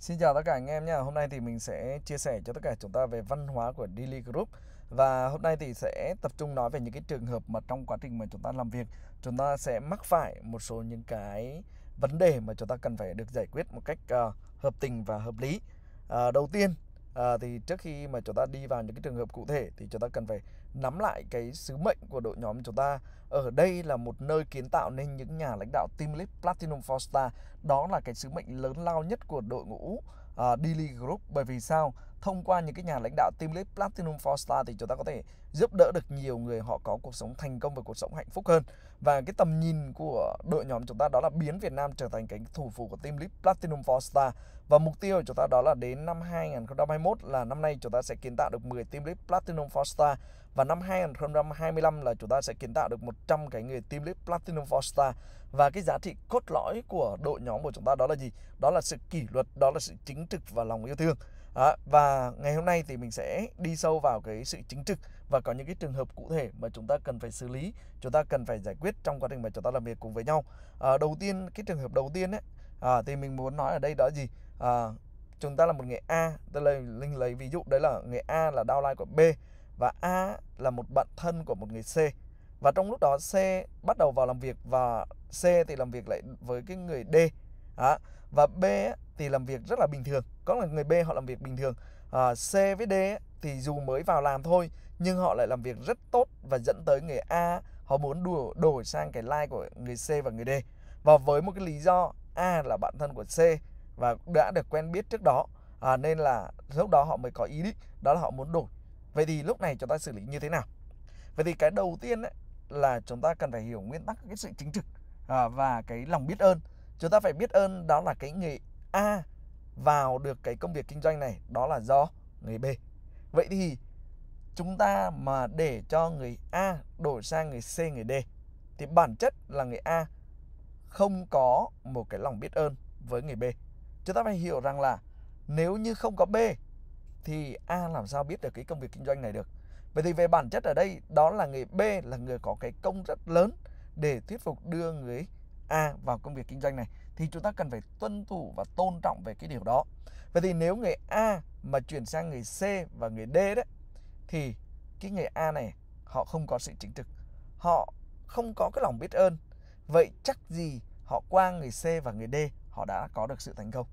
Xin chào tất cả anh em nha. Hôm nay thì mình sẽ chia sẻ cho tất cả chúng ta về văn hóa của Daily Group và hôm nay thì sẽ tập trung nói về những cái trường hợp mà trong quá trình mà chúng ta làm việc, chúng ta sẽ mắc phải một số những cái vấn đề mà chúng ta cần phải được giải quyết một cách uh, hợp tình và hợp lý. Uh, đầu tiên à, thì trước khi mà chúng ta đi vào những cái trường hợp cụ thể thì chúng ta cần phải nắm lại cái sứ mệnh của đội nhóm chúng ta ở đây là một nơi kiến tạo nên những nhà lãnh đạo team lead Platinum Four Star đó là cái sứ mệnh lớn lao nhất của đội ngũ uh, Daily Group bởi vì sao thông qua những cái nhà lãnh đạo team lead Platinum 4 Star thì chúng ta có thể giúp đỡ được nhiều người họ có cuộc sống thành công và cuộc sống hạnh phúc hơn và cái tầm nhìn của đội nhóm chúng ta đó là biến Việt Nam trở thành cái thủ phủ của team lead Platinum 4 Star và mục tiêu của chúng ta đó là đến năm 2021 là năm nay chúng ta sẽ kiến tạo được 10 team lead Platinum 4 Star và năm 2025 là chúng ta sẽ kiến tạo được 100 cái người team lead Platinum 4 Star và cái giá trị cốt lõi của đội nhóm của chúng ta đó là gì? Đó là sự kỷ luật, đó là sự chính trực và lòng yêu thương. À, và ngày hôm nay thì mình sẽ đi sâu vào cái sự chính trực và có những cái trường hợp cụ thể mà chúng ta cần phải xử lý, chúng ta cần phải giải quyết trong quá trình mà chúng ta làm việc cùng với nhau. À, đầu tiên cái trường hợp đầu tiên ấy à, thì mình muốn nói ở đây đó là gì? À, chúng ta là một người A, tôi lấy lấy ví dụ đấy là người A là downline của B và A là một bạn thân của một người C và trong lúc đó C bắt đầu vào làm việc và C thì làm việc lại với cái người D à, và B thì làm việc rất là bình thường có là người B họ làm việc bình thường à, C với D thì dù mới vào làm thôi nhưng họ lại làm việc rất tốt và dẫn tới người A họ muốn đùa đổi sang cái like của người C và người D và với một cái lý do A là bạn thân của C và đã được quen biết trước đó à, nên là lúc đó họ mới có ý định đó là họ muốn đổi Vậy thì lúc này chúng ta xử lý như thế nào? Vậy thì cái đầu tiên ấy, là chúng ta cần phải hiểu nguyên tắc cái sự chính trực à, và cái lòng biết ơn. Chúng ta phải biết ơn đó là cái người A vào được cái công việc kinh doanh này đó là do người B. Vậy thì chúng ta mà để cho người A đổi sang người C, người D thì bản chất là người A không có một cái lòng biết ơn với người B. Chúng ta phải hiểu rằng là nếu như không có B thì A làm sao biết được cái công việc kinh doanh này được. Vậy thì về bản chất ở đây đó là người B là người có cái công rất lớn để thuyết phục đưa người A vào công việc kinh doanh này thì chúng ta cần phải tuân thủ và tôn trọng về cái điều đó. Vậy thì nếu người A mà chuyển sang người C và người D đấy thì cái người A này họ không có sự chính trực, họ không có cái lòng biết ơn. Vậy chắc gì họ qua người C và người D họ đã có được sự thành công.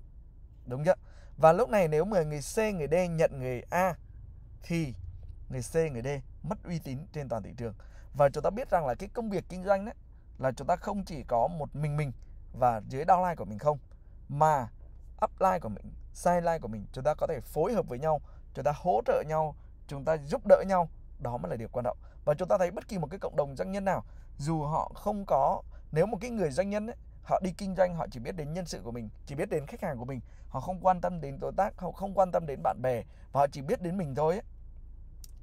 Đúng chưa? Và lúc này nếu mà người C, người D nhận người A thì người C, người D mất uy tín trên toàn thị trường. Và chúng ta biết rằng là cái công việc kinh doanh đấy là chúng ta không chỉ có một mình mình và dưới downline của mình không mà upline của mình, sideline của mình chúng ta có thể phối hợp với nhau, chúng ta hỗ trợ nhau, chúng ta giúp đỡ nhau, đó mới là điều quan trọng. Và chúng ta thấy bất kỳ một cái cộng đồng doanh nhân nào dù họ không có nếu một cái người doanh nhân ấy, họ đi kinh doanh họ chỉ biết đến nhân sự của mình chỉ biết đến khách hàng của mình họ không quan tâm đến đối tác họ không quan tâm đến bạn bè và họ chỉ biết đến mình thôi ấy.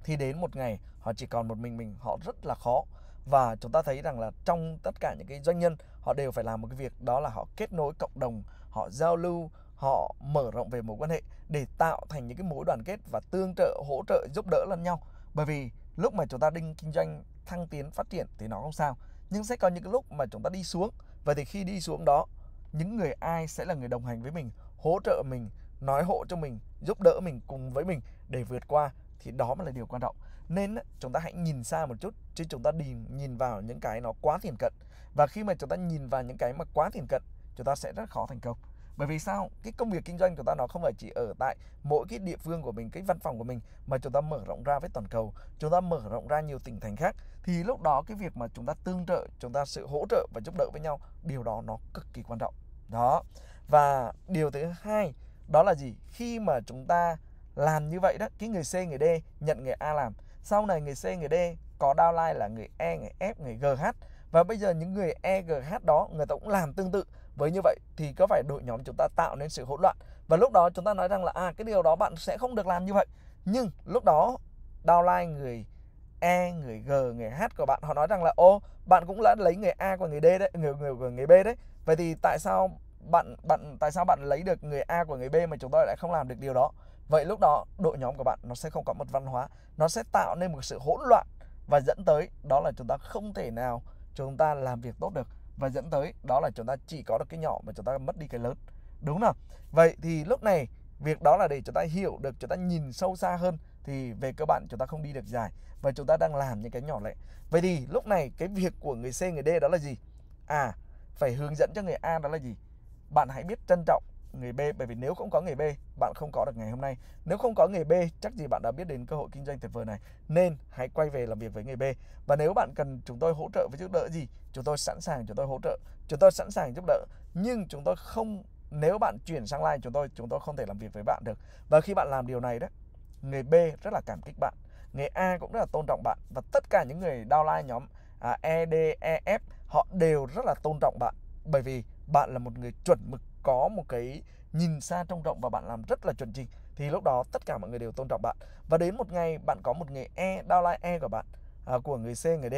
thì đến một ngày họ chỉ còn một mình mình họ rất là khó và chúng ta thấy rằng là trong tất cả những cái doanh nhân họ đều phải làm một cái việc đó là họ kết nối cộng đồng họ giao lưu họ mở rộng về mối quan hệ để tạo thành những cái mối đoàn kết và tương trợ hỗ trợ giúp đỡ lẫn nhau bởi vì lúc mà chúng ta đinh kinh doanh thăng tiến phát triển thì nó không sao nhưng sẽ có những cái lúc mà chúng ta đi xuống Vậy thì khi đi xuống đó, những người ai sẽ là người đồng hành với mình, hỗ trợ mình, nói hộ cho mình, giúp đỡ mình cùng với mình để vượt qua thì đó mới là điều quan trọng. Nên chúng ta hãy nhìn xa một chút chứ chúng ta đi nhìn vào những cái nó quá tiền cận. Và khi mà chúng ta nhìn vào những cái mà quá tiền cận, chúng ta sẽ rất khó thành công bởi vì sao cái công việc kinh doanh của ta nó không phải chỉ ở tại mỗi cái địa phương của mình cái văn phòng của mình mà chúng ta mở rộng ra với toàn cầu chúng ta mở rộng ra nhiều tỉnh thành khác thì lúc đó cái việc mà chúng ta tương trợ chúng ta sự hỗ trợ và giúp đỡ với nhau điều đó nó cực kỳ quan trọng đó và điều thứ hai đó là gì khi mà chúng ta làm như vậy đó cái người C người D nhận người A làm sau này người C người D có lai là người E người F người GH và bây giờ những người E EGH đó người ta cũng làm tương tự với như vậy thì có phải đội nhóm chúng ta tạo nên sự hỗn loạn và lúc đó chúng ta nói rằng là à cái điều đó bạn sẽ không được làm như vậy nhưng lúc đó downline người E, người G, người H của bạn họ nói rằng là ô bạn cũng đã lấy người A của người D đấy, người người của người B đấy. Vậy thì tại sao bạn bạn tại sao bạn lấy được người A của người B mà chúng ta lại không làm được điều đó? Vậy lúc đó đội nhóm của bạn nó sẽ không có một văn hóa, nó sẽ tạo nên một sự hỗn loạn và dẫn tới đó là chúng ta không thể nào chúng ta làm việc tốt được và dẫn tới đó là chúng ta chỉ có được cái nhỏ mà chúng ta mất đi cái lớn đúng không vậy thì lúc này việc đó là để chúng ta hiểu được chúng ta nhìn sâu xa hơn thì về cơ bản chúng ta không đi được dài và chúng ta đang làm những cái nhỏ lẻ vậy thì lúc này cái việc của người C người D đó là gì à phải hướng dẫn cho người A đó là gì bạn hãy biết trân trọng người B bởi vì nếu không có người B bạn không có được ngày hôm nay nếu không có người B chắc gì bạn đã biết đến cơ hội kinh doanh tuyệt vời này nên hãy quay về làm việc với người B và nếu bạn cần chúng tôi hỗ trợ với giúp đỡ gì chúng tôi sẵn sàng chúng tôi hỗ trợ chúng tôi sẵn sàng giúp đỡ nhưng chúng tôi không nếu bạn chuyển sang line chúng tôi chúng tôi không thể làm việc với bạn được và khi bạn làm điều này đó người B rất là cảm kích bạn người A cũng rất là tôn trọng bạn và tất cả những người downline nhóm à, E D E F họ đều rất là tôn trọng bạn bởi vì bạn là một người chuẩn mực có một cái nhìn xa trông rộng và bạn làm rất là chuẩn chỉnh thì lúc đó tất cả mọi người đều tôn trọng bạn và đến một ngày bạn có một người E đau lại E của bạn à, của người C người D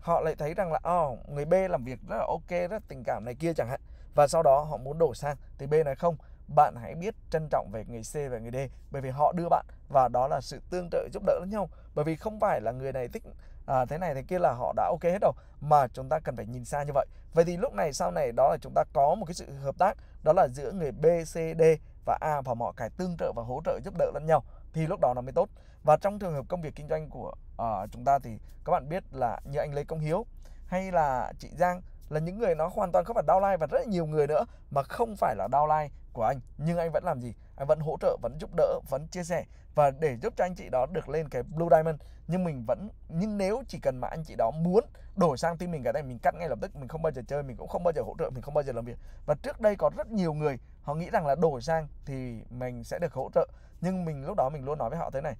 họ lại thấy rằng là oh, người B làm việc rất là ok rất tình cảm này kia chẳng hạn và sau đó họ muốn đổi sang thì B nói không bạn hãy biết trân trọng về người C và người D bởi vì họ đưa bạn và đó là sự tương trợ giúp đỡ lẫn nhau bởi vì không phải là người này thích à, thế này thế kia là họ đã ok hết rồi mà chúng ta cần phải nhìn xa như vậy vậy thì lúc này sau này đó là chúng ta có một cái sự hợp tác đó là giữa người B C D và A và mọi cái tương trợ và hỗ trợ giúp đỡ lẫn nhau thì lúc đó nó mới tốt và trong trường hợp công việc kinh doanh của uh, chúng ta thì các bạn biết là như anh Lê Công Hiếu hay là chị Giang là những người nó hoàn toàn không phải đau downline và rất là nhiều người nữa mà không phải là đau downline của anh nhưng anh vẫn làm gì vẫn hỗ trợ vẫn giúp đỡ vẫn chia sẻ và để giúp cho anh chị đó được lên cái blue diamond nhưng mình vẫn nhưng nếu chỉ cần mà anh chị đó muốn đổi sang team mình cái này mình cắt ngay lập tức mình không bao giờ chơi mình cũng không bao giờ hỗ trợ mình không bao giờ làm việc và trước đây có rất nhiều người họ nghĩ rằng là đổi sang thì mình sẽ được hỗ trợ nhưng mình lúc đó mình luôn nói với họ thế này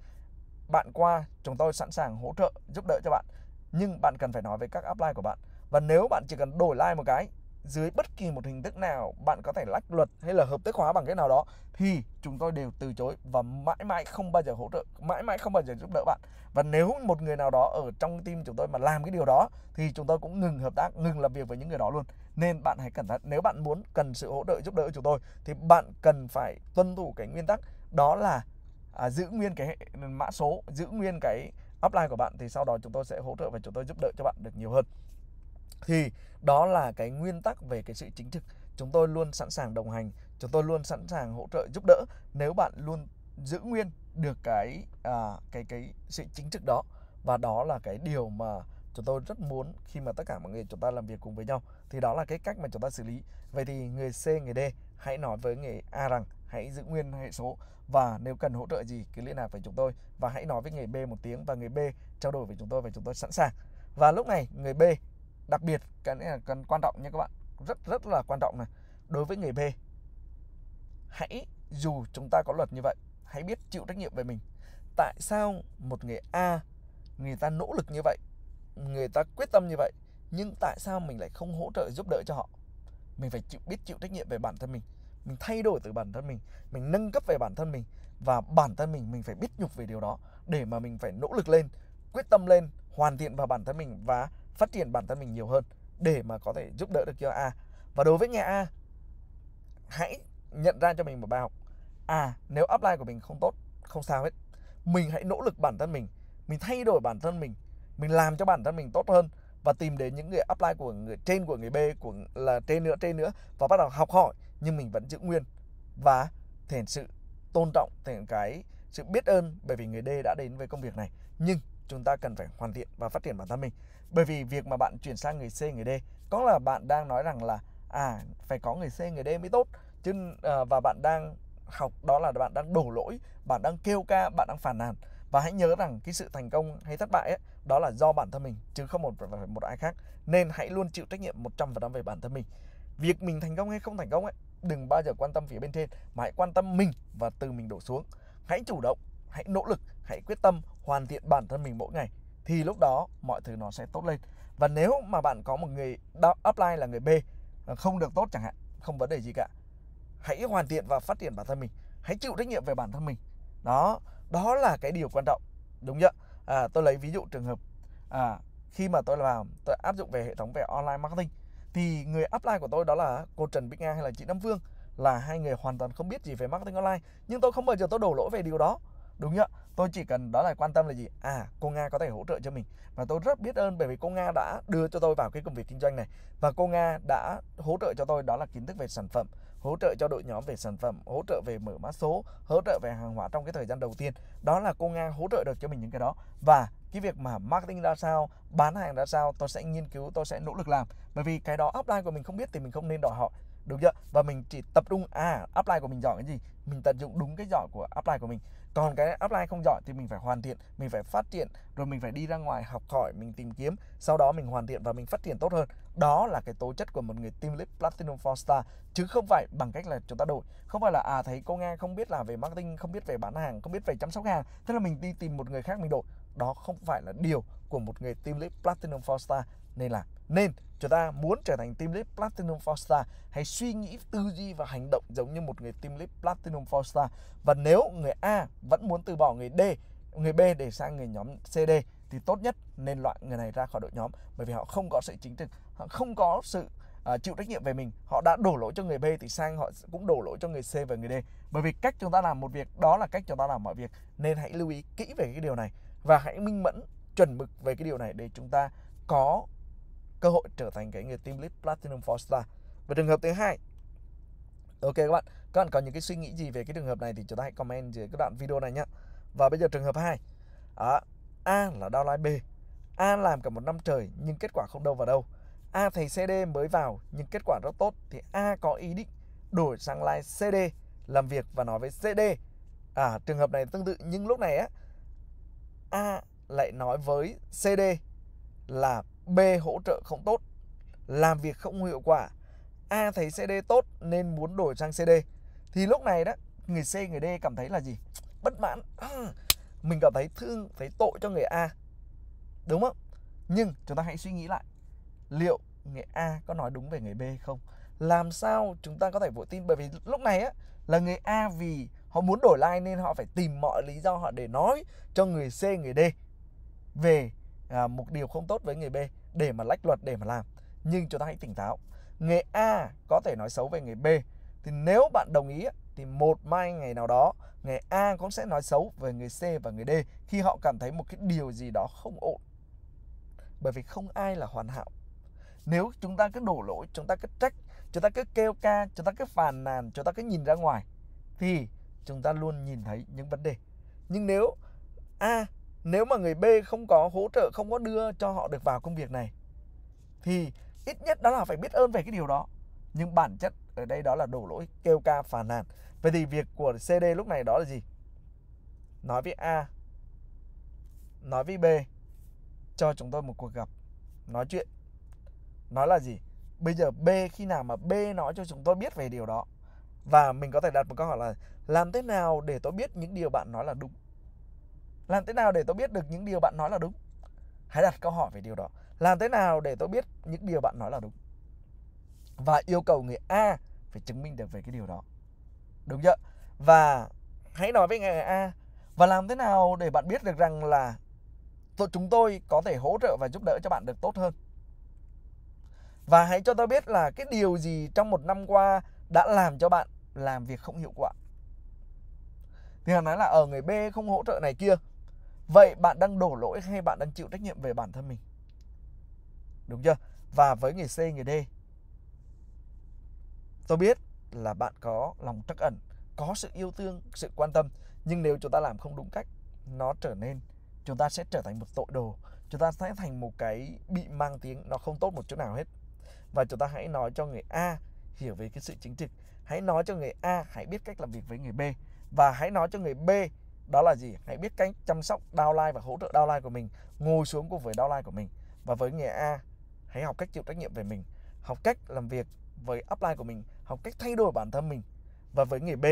bạn qua chúng tôi sẵn sàng hỗ trợ giúp đỡ cho bạn nhưng bạn cần phải nói với các apply của bạn và nếu bạn chỉ cần đổi like một cái dưới bất kỳ một hình thức nào bạn có thể lách luật hay là hợp thức hóa bằng cái nào đó thì chúng tôi đều từ chối và mãi mãi không bao giờ hỗ trợ mãi mãi không bao giờ giúp đỡ bạn và nếu một người nào đó ở trong team chúng tôi mà làm cái điều đó thì chúng tôi cũng ngừng hợp tác ngừng làm việc với những người đó luôn nên bạn hãy cẩn thận nếu bạn muốn cần sự hỗ trợ giúp đỡ chúng tôi thì bạn cần phải tuân thủ cái nguyên tắc đó là à, giữ nguyên cái mã số giữ nguyên cái upline của bạn thì sau đó chúng tôi sẽ hỗ trợ và chúng tôi giúp đỡ cho bạn được nhiều hơn thì đó là cái nguyên tắc về cái sự chính trực chúng tôi luôn sẵn sàng đồng hành chúng tôi luôn sẵn sàng hỗ trợ giúp đỡ nếu bạn luôn giữ nguyên được cái à, cái cái sự chính trực đó và đó là cái điều mà chúng tôi rất muốn khi mà tất cả mọi người chúng ta làm việc cùng với nhau thì đó là cái cách mà chúng ta xử lý vậy thì người C người D hãy nói với người A rằng hãy giữ nguyên hệ số và nếu cần hỗ trợ gì cứ liên lạc với chúng tôi và hãy nói với người B một tiếng và người B trao đổi với chúng tôi và chúng tôi sẵn sàng và lúc này người B đặc biệt cái này là cần quan trọng nha các bạn rất rất là quan trọng này đối với nghề B hãy dù chúng ta có luật như vậy hãy biết chịu trách nhiệm về mình tại sao một nghề A người ta nỗ lực như vậy người ta quyết tâm như vậy nhưng tại sao mình lại không hỗ trợ giúp đỡ cho họ mình phải chịu biết chịu trách nhiệm về bản thân mình mình thay đổi từ bản thân mình mình nâng cấp về bản thân mình và bản thân mình mình phải biết nhục về điều đó để mà mình phải nỗ lực lên quyết tâm lên hoàn thiện vào bản thân mình và phát triển bản thân mình nhiều hơn để mà có thể giúp đỡ được cho A và đối với nhà A hãy nhận ra cho mình một bài học à nếu upline của mình không tốt không sao hết mình hãy nỗ lực bản thân mình mình thay đổi bản thân mình mình làm cho bản thân mình tốt hơn và tìm đến những người upline của người trên của người B của là trên nữa trên nữa và bắt đầu học hỏi nhưng mình vẫn giữ nguyên và thể sự tôn trọng thể cái sự biết ơn bởi vì người D đã đến với công việc này nhưng chúng ta cần phải hoàn thiện và phát triển bản thân mình bởi vì việc mà bạn chuyển sang người C, người D có là bạn đang nói rằng là à phải có người C, người D mới tốt chứ à, và bạn đang học đó là bạn đang đổ lỗi, bạn đang kêu ca, bạn đang phản nàn và hãy nhớ rằng cái sự thành công hay thất bại ấy, đó là do bản thân mình chứ không một một ai khác nên hãy luôn chịu trách nhiệm 100% về bản thân mình việc mình thành công hay không thành công ấy đừng bao giờ quan tâm phía bên trên mà hãy quan tâm mình và từ mình đổ xuống hãy chủ động hãy nỗ lực hãy quyết tâm hoàn thiện bản thân mình mỗi ngày thì lúc đó mọi thứ nó sẽ tốt lên và nếu mà bạn có một người upline là người B ờ, không được tốt chẳng hạn không vấn đề gì cả hãy hoàn thiện và phát triển bản thân mình hãy chịu trách nhiệm về bản thân mình đó đó là cái điều quan trọng đúng chưa à, tôi lấy ví dụ trường hợp à, khi mà tôi làm tôi áp dụng về hệ thống về online marketing thì người upline của tôi đó là cô Trần Bích Nga hay là chị Nam Phương là hai người hoàn toàn không biết gì về marketing online nhưng tôi không bao giờ tôi đổ lỗi về điều đó đúng chưa tôi chỉ cần đó là quan tâm là gì à cô nga có thể hỗ trợ cho mình và tôi rất biết ơn bởi vì cô nga đã đưa cho tôi vào cái công việc kinh doanh này và cô nga đã hỗ trợ cho tôi đó là kiến thức về sản phẩm hỗ trợ cho đội nhóm về sản phẩm hỗ trợ về mở mã số hỗ trợ về hàng hóa trong cái thời gian đầu tiên đó là cô nga hỗ trợ được cho mình những cái đó và cái việc mà marketing ra sao bán hàng ra sao tôi sẽ nghiên cứu tôi sẽ nỗ lực làm bởi vì cái đó offline của mình không biết thì mình không nên đòi họ đúng chưa và mình chỉ tập trung à apply của mình giỏi cái gì mình tận dụng đúng cái giỏi của apply của mình còn cái apply không giỏi thì mình phải hoàn thiện mình phải phát triển rồi mình phải đi ra ngoài học hỏi mình tìm kiếm sau đó mình hoàn thiện và mình phát triển tốt hơn đó là cái tố chất của một người team lead platinum 4 star chứ không phải bằng cách là chúng ta đổi không phải là à thấy cô nga không biết là về marketing không biết về bán hàng không biết về chăm sóc hàng thế là mình đi tìm một người khác mình đổi đó không phải là điều của một người team lead platinum 4 star nên làm nên chúng ta muốn trở thành team lead Platinum 4 Star hãy suy nghĩ tư duy và hành động giống như một người team lead Platinum 4 Star và nếu người A vẫn muốn từ bỏ người D người B để sang người nhóm CD thì tốt nhất nên loại người này ra khỏi đội nhóm bởi vì họ không có sự chính trực họ không có sự À, chịu trách nhiệm về mình họ đã đổ lỗi cho người B thì sang họ cũng đổ lỗi cho người C và người D bởi vì cách chúng ta làm một việc đó là cách chúng ta làm mọi việc nên hãy lưu ý kỹ về cái điều này và hãy minh mẫn chuẩn mực về cái điều này để chúng ta có cơ hội trở thành cái người team lead platinum 4 star và trường hợp thứ hai ok các bạn các bạn có những cái suy nghĩ gì về cái trường hợp này thì chúng ta hãy comment dưới cái đoạn video này nhé và bây giờ trường hợp hai à, A là đau downline B A làm cả một năm trời nhưng kết quả không đâu vào đâu A thầy CD mới vào nhưng kết quả rất tốt thì A có ý định đổi sang line CD làm việc và nói với CD à trường hợp này tương tự nhưng lúc này á A lại nói với CD là B hỗ trợ không tốt, làm việc không hiệu quả, A thấy CD tốt nên muốn đổi sang CD. Thì lúc này đó, người C người D cảm thấy là gì? Bất mãn. Mình cảm thấy thương, thấy tội cho người A. Đúng không? Nhưng chúng ta hãy suy nghĩ lại, liệu người A có nói đúng về người B không? Làm sao chúng ta có thể vội tin bởi vì lúc này á là người A vì họ muốn đổi like nên họ phải tìm mọi lý do họ để nói cho người C người D về à, một điều không tốt với người B để mà lách luật để mà làm nhưng chúng ta hãy tỉnh táo người A có thể nói xấu về người B thì nếu bạn đồng ý thì một mai ngày nào đó người A cũng sẽ nói xấu về người C và người D khi họ cảm thấy một cái điều gì đó không ổn bởi vì không ai là hoàn hảo nếu chúng ta cứ đổ lỗi chúng ta cứ trách chúng ta cứ kêu ca chúng ta cứ phàn nàn chúng ta cứ nhìn ra ngoài thì chúng ta luôn nhìn thấy những vấn đề nhưng nếu A nếu mà người B không có hỗ trợ không có đưa cho họ được vào công việc này thì ít nhất đó là phải biết ơn về cái điều đó nhưng bản chất ở đây đó là đổ lỗi kêu ca phàn nàn vậy thì việc của CD lúc này đó là gì nói với A nói với B cho chúng tôi một cuộc gặp nói chuyện nói là gì bây giờ B khi nào mà B nói cho chúng tôi biết về điều đó và mình có thể đặt một câu hỏi là làm thế nào để tôi biết những điều bạn nói là đúng làm thế nào để tôi biết được những điều bạn nói là đúng hãy đặt câu hỏi về điều đó làm thế nào để tôi biết những điều bạn nói là đúng và yêu cầu người a phải chứng minh được về cái điều đó đúng chưa và hãy nói với người a và làm thế nào để bạn biết được rằng là tôi, chúng tôi có thể hỗ trợ và giúp đỡ cho bạn được tốt hơn và hãy cho tôi biết là cái điều gì trong một năm qua đã làm cho bạn làm việc không hiệu quả thì hằng nói là ở ờ, người b không hỗ trợ này kia vậy bạn đang đổ lỗi hay bạn đang chịu trách nhiệm về bản thân mình đúng chưa và với người C người D tôi biết là bạn có lòng trắc ẩn có sự yêu thương sự quan tâm nhưng nếu chúng ta làm không đúng cách nó trở nên chúng ta sẽ trở thành một tội đồ chúng ta sẽ thành một cái bị mang tiếng nó không tốt một chỗ nào hết và chúng ta hãy nói cho người A hiểu về cái sự chính trực hãy nói cho người A hãy biết cách làm việc với người B và hãy nói cho người B đó là gì hãy biết cách chăm sóc downline và hỗ trợ downline của mình ngồi xuống cùng với downline của mình và với nghề A hãy học cách chịu trách nhiệm về mình học cách làm việc với upline của mình học cách thay đổi bản thân mình và với nghề B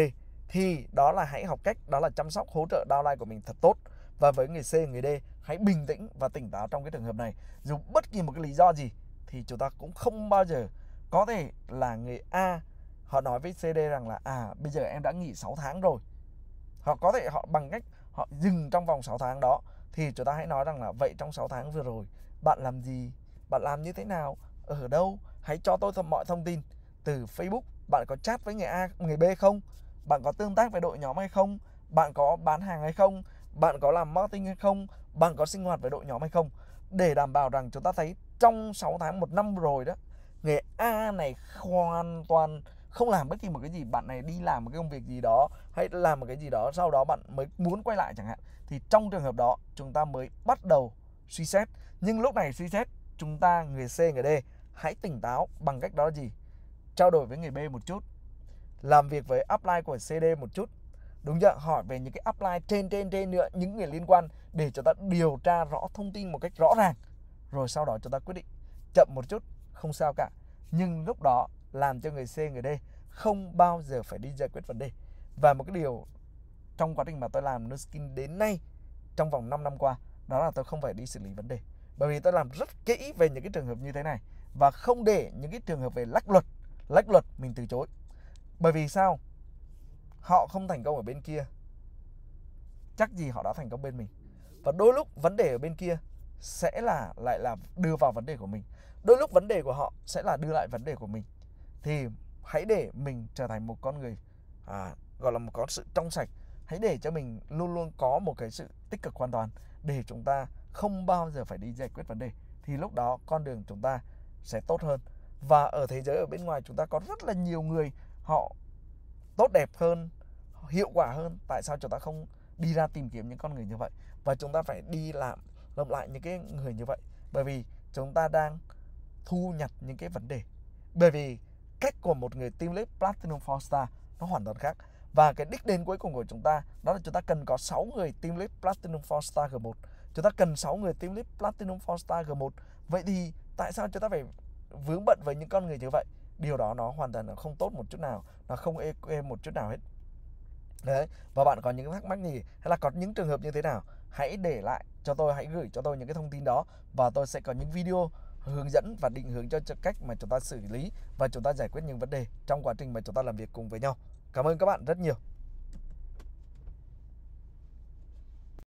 thì đó là hãy học cách đó là chăm sóc hỗ trợ downline của mình thật tốt và với người C người D hãy bình tĩnh và tỉnh táo trong cái trường hợp này dù bất kỳ một cái lý do gì thì chúng ta cũng không bao giờ có thể là người A họ nói với CD rằng là à bây giờ em đã nghỉ 6 tháng rồi họ có thể họ bằng cách họ dừng trong vòng 6 tháng đó thì chúng ta hãy nói rằng là vậy trong 6 tháng vừa rồi bạn làm gì bạn làm như thế nào ở đâu hãy cho tôi mọi thông tin từ Facebook bạn có chat với người A người B không bạn có tương tác với đội nhóm hay không bạn có bán hàng hay không bạn có làm marketing hay không bạn có sinh hoạt với đội nhóm hay không để đảm bảo rằng chúng ta thấy trong 6 tháng một năm rồi đó người A này hoàn toàn không làm bất kỳ một cái gì bạn này đi làm một cái công việc gì đó hay làm một cái gì đó sau đó bạn mới muốn quay lại chẳng hạn thì trong trường hợp đó chúng ta mới bắt đầu suy xét nhưng lúc này suy xét chúng ta người C người D hãy tỉnh táo bằng cách đó gì trao đổi với người B một chút làm việc với apply của CD một chút đúng chưa hỏi về những cái apply trên trên trên nữa những người liên quan để cho ta điều tra rõ thông tin một cách rõ ràng rồi sau đó chúng ta quyết định chậm một chút không sao cả nhưng lúc đó làm cho người C người D không bao giờ phải đi giải quyết vấn đề và một cái điều trong quá trình mà tôi làm Nuskin đến nay trong vòng 5 năm qua đó là tôi không phải đi xử lý vấn đề bởi vì tôi làm rất kỹ về những cái trường hợp như thế này và không để những cái trường hợp về lách luật lách luật mình từ chối bởi vì sao họ không thành công ở bên kia chắc gì họ đã thành công bên mình và đôi lúc vấn đề ở bên kia sẽ là lại là đưa vào vấn đề của mình đôi lúc vấn đề của họ sẽ là đưa lại vấn đề của mình thì hãy để mình trở thành một con người à, gọi là một con sự trong sạch hãy để cho mình luôn luôn có một cái sự tích cực hoàn toàn để chúng ta không bao giờ phải đi giải quyết vấn đề thì lúc đó con đường chúng ta sẽ tốt hơn và ở thế giới ở bên ngoài chúng ta có rất là nhiều người họ tốt đẹp hơn hiệu quả hơn tại sao chúng ta không đi ra tìm kiếm những con người như vậy và chúng ta phải đi làm lập lại những cái người như vậy bởi vì chúng ta đang thu nhặt những cái vấn đề bởi vì cách của một người team lead Platinum 4 Star nó hoàn toàn khác. Và cái đích đến cuối cùng của chúng ta đó là chúng ta cần có 6 người team lead Platinum 4 Star G1. Chúng ta cần 6 người team lead Platinum 4 Star G1. Vậy thì tại sao chúng ta phải vướng bận với những con người như vậy? Điều đó nó hoàn toàn là không tốt một chút nào, nó không eq một chút nào hết. Đấy, và bạn có những thắc mắc gì hay là có những trường hợp như thế nào? Hãy để lại cho tôi, hãy gửi cho tôi những cái thông tin đó và tôi sẽ có những video hướng dẫn và định hướng cho, cách mà chúng ta xử lý và chúng ta giải quyết những vấn đề trong quá trình mà chúng ta làm việc cùng với nhau cảm ơn các bạn rất nhiều